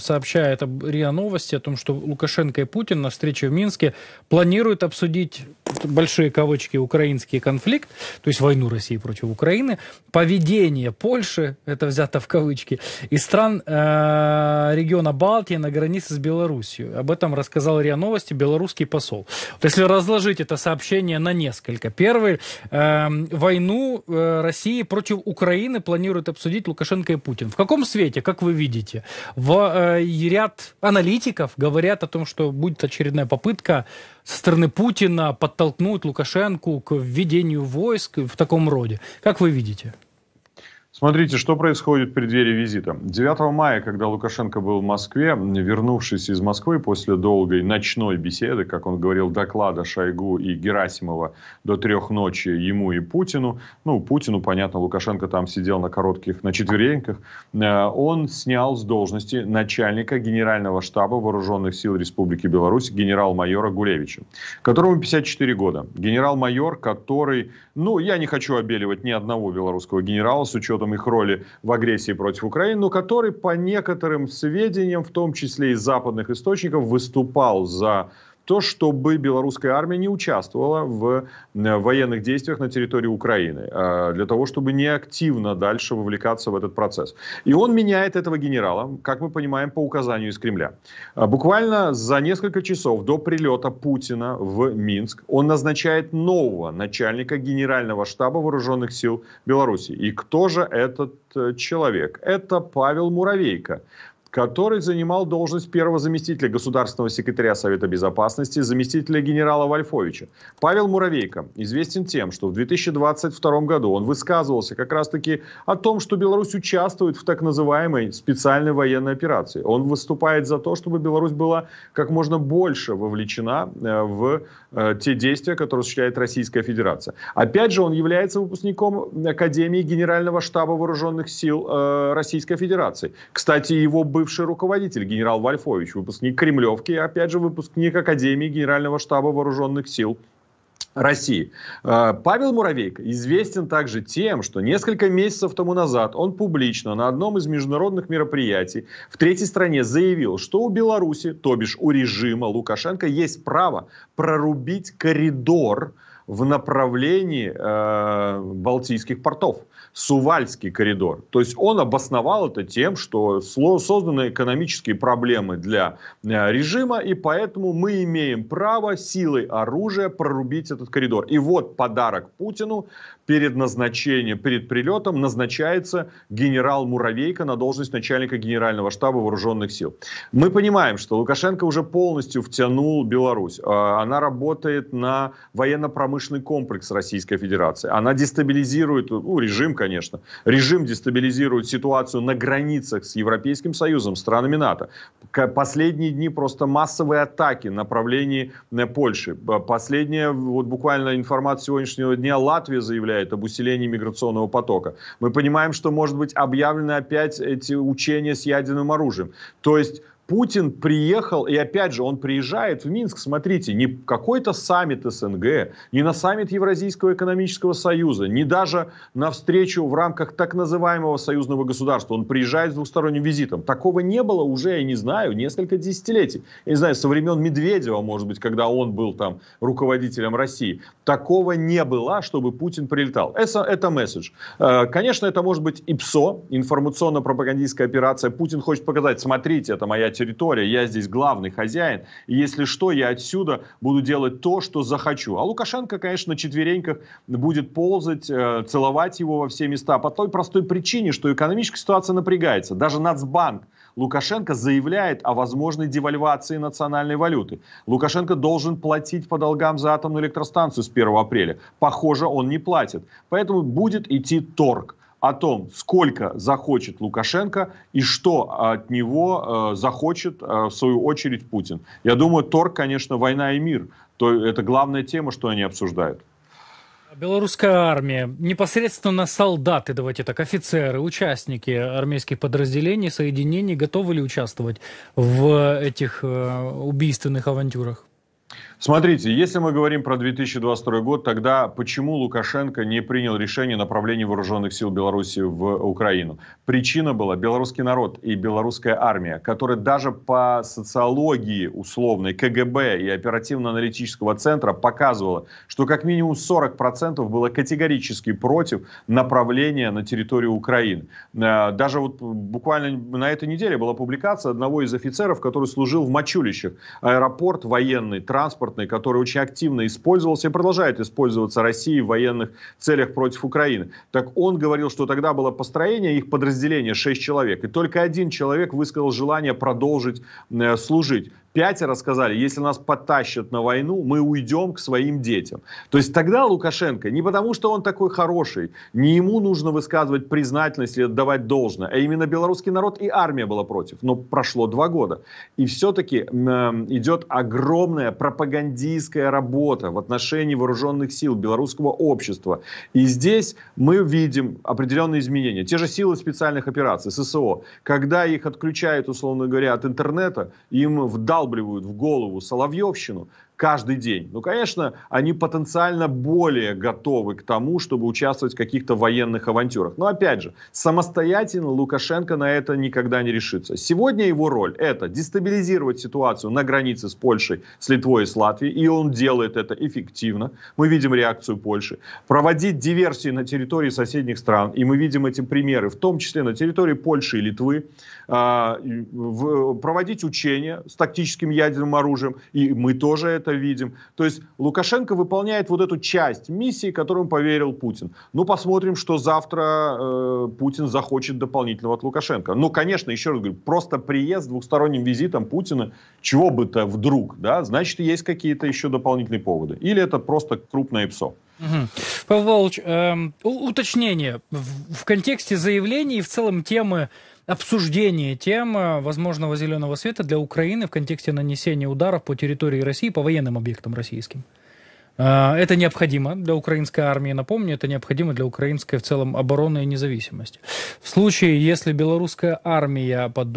сообщает об РИА Новости о том, что Лукашенко и Путин на встрече в Минске планируют обсудить большие кавычки, украинский конфликт, то есть войну России против Украины, поведение Польши, это взято в кавычки, и стран э, региона Балтии на границе с Белоруссией. Об этом рассказал РИА Новости белорусский посол. Вот если разложить это сообщение на несколько. Первый, э, войну э, России против Украины планирует обсудить Лукашенко и Путин. В каком свете, как вы видите? В, э, ряд аналитиков говорят о том, что будет очередная попытка со стороны Путина под подтолкнуть Лукашенко к введению войск в таком роде? Как вы видите? Смотрите, что происходит в преддверии визита. 9 мая, когда Лукашенко был в Москве, вернувшись из Москвы после долгой ночной беседы, как он говорил, доклада Шойгу и Герасимова до трех ночи ему и Путину, ну, Путину, понятно, Лукашенко там сидел на коротких, на четвереньках, э, он снял с должности начальника Генерального штаба Вооруженных сил Республики Беларусь генерал-майора Гулевича, которому 54 года. Генерал-майор, который, ну, я не хочу обеливать ни одного белорусского генерала с учетом учетом их роли в агрессии против Украины, но который, по некоторым сведениям, в том числе и западных источников, выступал за то, чтобы белорусская армия не участвовала в военных действиях на территории Украины, а, для того, чтобы не активно дальше вовлекаться в этот процесс. И он меняет этого генерала, как мы понимаем, по указанию из Кремля. А, буквально за несколько часов до прилета Путина в Минск он назначает нового начальника генерального штаба вооруженных сил Беларуси. И кто же этот э, человек? Это Павел Муравейко, который занимал должность первого заместителя государственного секретаря Совета Безопасности, заместителя генерала Вольфовича. Павел Муравейко известен тем, что в 2022 году он высказывался как раз-таки о том, что Беларусь участвует в так называемой специальной военной операции. Он выступает за то, чтобы Беларусь была как можно больше вовлечена э, в э, те действия, которые осуществляет Российская Федерация. Опять же, он является выпускником Академии Генерального штаба Вооруженных сил э, Российской Федерации. Кстати, его был бывший руководитель, генерал Вольфович, выпускник Кремлевки, опять же, выпускник Академии Генерального штаба Вооруженных сил. России. Э, Павел Муравейко известен также тем, что несколько месяцев тому назад он публично на одном из международных мероприятий в третьей стране заявил, что у Беларуси, то бишь у режима Лукашенко, есть право прорубить коридор в направлении э, Балтийских портов. Сувальский коридор. То есть он обосновал это тем, что созданы экономические проблемы для э, режима, и поэтому мы имеем право силой оружия прорубить этот коридор. И вот подарок Путину перед назначением, перед прилетом назначается генерал Муравейко на должность начальника генерального штаба вооруженных сил. Мы понимаем, что Лукашенко уже полностью втянул Беларусь. А, она работает на военно-промышленный комплекс Российской Федерации. Она дестабилизирует, ну, режим, конечно, режим дестабилизирует ситуацию на границах с Европейским Союзом, странами НАТО. Последние дни просто массовые атаки в направлении э, Польши. Последняя, вот буквально информация сегодняшнего дня, Латвия заявляет, сообщает об усилении миграционного потока. Мы понимаем, что, может быть, объявлены опять эти учения с ядерным оружием. То есть Путин приехал, и опять же, он приезжает в Минск, смотрите, не какой-то саммит СНГ, не на саммит Евразийского экономического союза, не даже на встречу в рамках так называемого союзного государства. Он приезжает с двухсторонним визитом. Такого не было уже, я не знаю, несколько десятилетий. Я не знаю, со времен Медведева, может быть, когда он был там руководителем России. Такого не было, чтобы Путин прилетал. Это, это месседж. Э, конечно, это может быть ИПСО, информационно-пропагандистская операция. Путин хочет показать, смотрите, это моя территория, я здесь главный хозяин, и если что, я отсюда буду делать то, что захочу. А Лукашенко, конечно, на четвереньках будет ползать, э, целовать его во все места по той простой причине, что экономическая ситуация напрягается. Даже Нацбанк Лукашенко заявляет о возможной девальвации национальной валюты. Лукашенко должен платить по долгам за атомную электростанцию с 1 апреля. Похоже, он не платит. Поэтому будет идти торг о том, сколько захочет Лукашенко и что от него э, захочет, э, в свою очередь, Путин. Я думаю, торг, конечно, война и мир. То, это главная тема, что они обсуждают. Белорусская армия, непосредственно на солдаты, давайте так, офицеры, участники армейских подразделений, соединений, готовы ли участвовать в этих э, убийственных авантюрах? Смотрите, если мы говорим про 2022 год, тогда почему Лукашенко не принял решение о направлении вооруженных сил Беларуси в Украину? Причина была белорусский народ и белорусская армия, которые даже по социологии условной КГБ и оперативно-аналитического центра показывала, что как минимум 40% было категорически против направления на территорию Украины. Э, даже вот буквально на этой неделе была публикация одного из офицеров, который служил в Мачулищах. Аэропорт военный, транспорт транспортный, который очень активно использовался и продолжает использоваться Россией в военных целях против Украины. Так он говорил, что тогда было построение их подразделения 6 человек, и только один человек высказал желание продолжить э, служить. Пятеро сказали, если нас потащат на войну, мы уйдем к своим детям. То есть тогда Лукашенко, не потому что он такой хороший, не ему нужно высказывать признательность или отдавать должное, а именно белорусский народ и армия была против. Но прошло два года. И все-таки э, идет огромная пропаганда пропагандистская работа в отношении вооруженных сил белорусского общества. И здесь мы видим определенные изменения. Те же силы специальных операций, ССО, когда их отключают, условно говоря, от интернета, им вдалбливают в голову Соловьевщину, каждый день. Ну, конечно, они потенциально более готовы к тому, чтобы участвовать в каких-то военных авантюрах. Но опять же, самостоятельно Лукашенко на это никогда не решится. Сегодня его роль – это дестабилизировать ситуацию на границе с Польшей, с Литвой и с Латвией, и он делает это эффективно. Мы видим реакцию Польши. Проводить диверсии на территории соседних стран, и мы видим эти примеры, в том числе на территории Польши и Литвы, а, проводить учения с тактическим ядерным оружием, и мы тоже это это видим. То есть Лукашенко выполняет вот эту часть миссии, которую поверил Путин. Ну, посмотрим, что завтра э, Путин захочет дополнительного от Лукашенко. Ну, конечно, еще раз говорю, просто приезд двухсторонним визитом Путина, чего бы то вдруг, да, значит, есть какие-то еще дополнительные поводы. Или это просто крупное ПСО. Угу. Павел Павлович, э, эм, уточнение. В, в контексте заявлений и в целом темы обсуждение темы э, возможного зеленого света для Украины в контексте нанесения ударов по территории России, по военным объектам российским? А, это необходимо для украинской армии, напомню, это необходимо для украинской в целом обороны и независимости. В случае, если белорусская армия под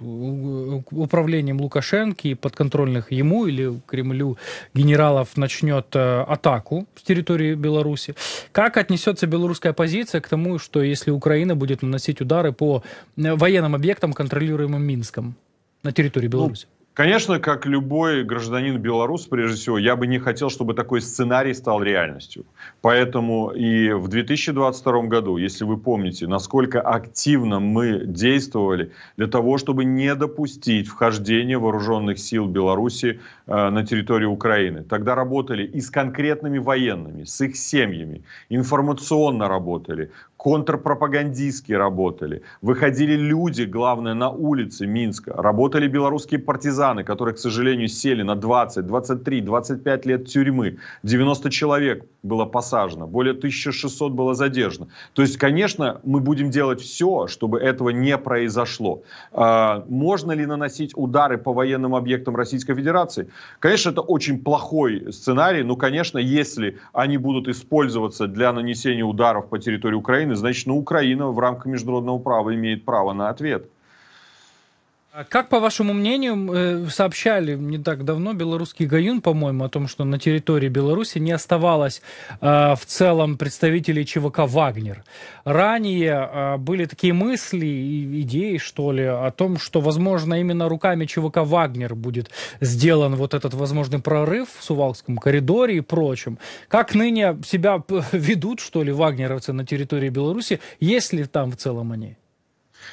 управлением Лукашенко и подконтрольных ему или Кремлю генералов начнет э, атаку с территории Беларуси, как отнесется белорусская оппозиция к тому, что если Украина будет наносить удары по э, военным объектам, контролируемым Минском на территории ну, Беларуси? Ну, Конечно, как любой гражданин белорус, прежде всего, я бы не хотел, чтобы такой сценарий стал реальностью. Поэтому и в 2022 году, если вы помните, насколько активно мы действовали для того, чтобы не допустить вхождения вооруженных сил Беларуси э, на территорию Украины. Тогда работали и с конкретными военными, с их семьями, информационно работали, контрпропагандистские работали. Выходили люди, главное, на улицы Минска. Работали белорусские партизаны, которые, к сожалению, сели на 20, 23, 25 лет тюрьмы. 90 человек было посажено, более 1600 было задержано. То есть, конечно, мы будем делать все, чтобы этого не произошло. А, можно ли наносить удары по военным объектам Российской Федерации? Конечно, это очень плохой сценарий, но, ну, конечно, если они будут использоваться для нанесения ударов по территории Украины, значит, ну, Украина в рамках международного права имеет право на ответ. А как, по вашему мнению, э, сообщали не так давно белорусский Гаюн, по-моему, о том, что на территории Беларуси не оставалось а, в целом представителей ЧВК «Вагнер». Ранее а, были такие мысли и идеи, что ли, о том, что, возможно, именно руками ЧВК «Вагнер» будет сделан вот этот возможный прорыв в Сувалском коридоре и прочем. Как ныне себя ведут, что ли, вагнеровцы на территории Беларуси? Есть ли там в целом они?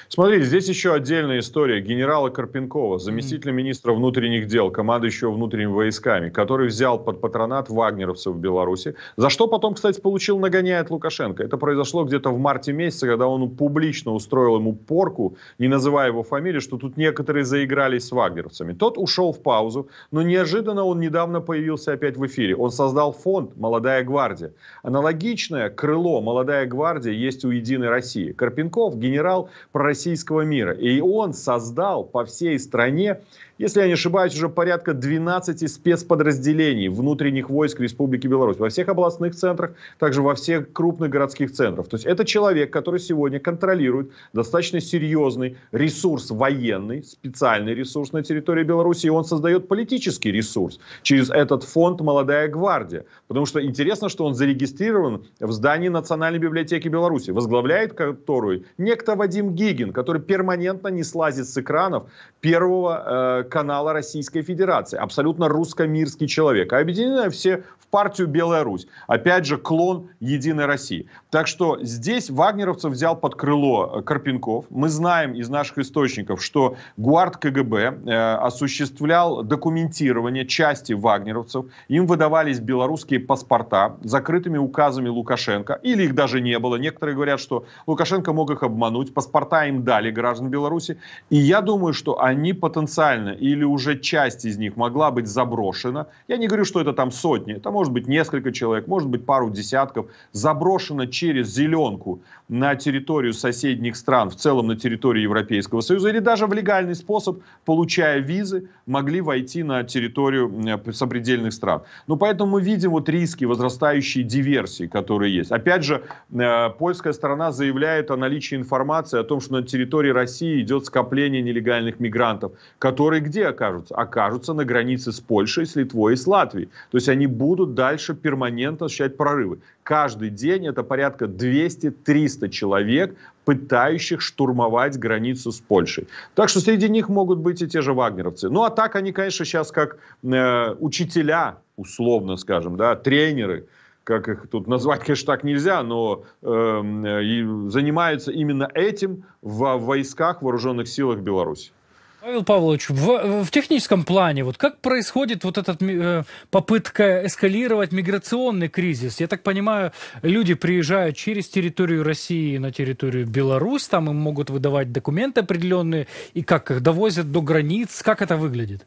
Смотрите, здесь еще отдельная история генерала Карпенкова, заместителя министра внутренних дел, командующего внутренними войсками, который взял под патронат вагнеровцев в Беларуси, за что потом, кстати, получил нагоняя от Лукашенко. Это произошло где-то в марте месяце, когда он публично устроил ему порку, не называя его фамилию, что тут некоторые заигрались с вагнеровцами. Тот ушел в паузу, но неожиданно он недавно появился опять в эфире. Он создал фонд «Молодая гвардия». Аналогичное крыло «Молодая гвардия» есть у «Единой России». Карпенков, генерал, пророссийского мира. И он создал по всей стране если я не ошибаюсь, уже порядка 12 спецподразделений внутренних войск Республики Беларусь во всех областных центрах, также во всех крупных городских центрах. То есть это человек, который сегодня контролирует достаточно серьезный ресурс военный, специальный ресурс на территории Беларуси, и он создает политический ресурс через этот фонд «Молодая гвардия». Потому что интересно, что он зарегистрирован в здании Национальной библиотеки Беларуси, возглавляет которую некто Вадим Гигин, который перманентно не слазит с экранов первого э, канала Российской Федерации. Абсолютно русско-мирский человек. А объединены все в партию «Белая Русь». Опять же, клон «Единой России». Так что здесь вагнеровцев взял под крыло э, Карпенков. Мы знаем из наших источников, что гвард КГБ э, осуществлял документирование части вагнеровцев. Им выдавались белорусские паспорта закрытыми указами Лукашенко. Или их даже не было. Некоторые говорят, что Лукашенко мог их обмануть. Паспорта им дали граждан Беларуси. И я думаю, что они потенциально или уже часть из них могла быть заброшена. Я не говорю, что это там сотни, это может быть несколько человек, может быть пару десятков, заброшена через зеленку на территорию соседних стран, в целом на территорию Европейского Союза, или даже в легальный способ, получая визы, могли войти на территорию э, сопредельных стран. Но ну, поэтому мы видим вот риски возрастающие диверсии, которые есть. Опять же, э, польская сторона заявляет о наличии информации о том, что на территории России идет скопление нелегальных мигрантов, которые где окажутся? Окажутся на границе с Польшей, с Литвой и с Латвией. То есть они будут дальше перманентно ощущать прорывы. Каждый день это порядка 200-300 человек, пытающих штурмовать границу с Польшей. Так что среди них могут быть и те же вагнеровцы. Ну а так они, конечно, сейчас как э, учителя, условно скажем, да, тренеры, как их тут назвать, конечно, так нельзя, но э, занимаются именно этим в войсках, вооруженных силах Беларуси. Павел Павлович, в, в техническом плане, вот как происходит вот эта э, попытка эскалировать миграционный кризис? Я так понимаю, люди приезжают через территорию России на территорию Беларусь, там им могут выдавать документы определенные, и как их довозят до границ, как это выглядит?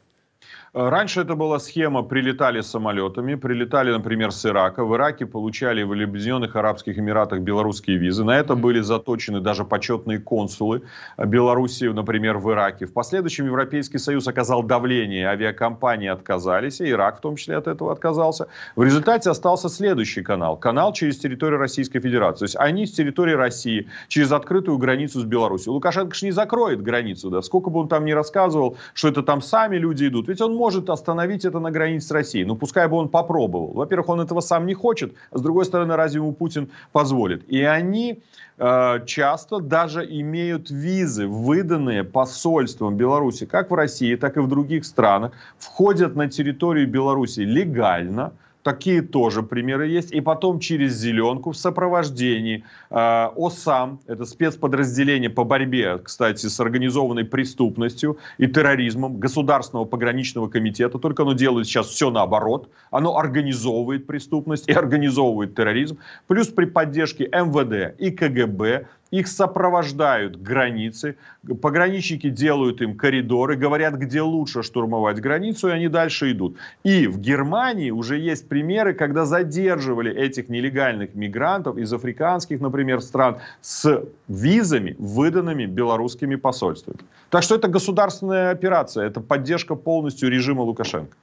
Э, раньше это была схема, прилетали самолетами, прилетали, например, с Ирака. В Ираке получали в Объединенных Арабских Эмиратах белорусские визы. На это были заточены даже почетные консулы э, Белоруссии, например, в Ираке. В последующем Европейский Союз оказал давление, авиакомпании отказались, и Ирак в том числе от этого отказался. В результате остался следующий канал. Канал через территорию Российской Федерации. То есть они с территории России, через открытую границу с Белоруссией. Лукашенко же не закроет границу, да, сколько бы он там ни рассказывал, что это там сами люди идут. Ведь он может может остановить это на границе с Россией. Ну, пускай бы он попробовал. Во-первых, он этого сам не хочет. с другой стороны, разве ему Путин позволит? И они э, часто даже имеют визы, выданные посольством Беларуси, как в России, так и в других странах, входят на территорию Беларуси легально – Такие тоже примеры есть. И потом через «Зеленку» в сопровождении э, ОСАМ, это спецподразделение по борьбе, кстати, с организованной преступностью и терроризмом Государственного пограничного комитета, только оно делает сейчас все наоборот. Оно организовывает преступность и организовывает терроризм. Плюс при поддержке МВД и КГБ их сопровождают границы, пограничники делают им коридоры, говорят, где лучше штурмовать границу, и они дальше идут. И в Германии уже есть примеры, когда задерживали этих нелегальных мигрантов из африканских, например, стран с визами, выданными белорусскими посольствами. Так что это государственная операция, это поддержка полностью режима Лукашенко.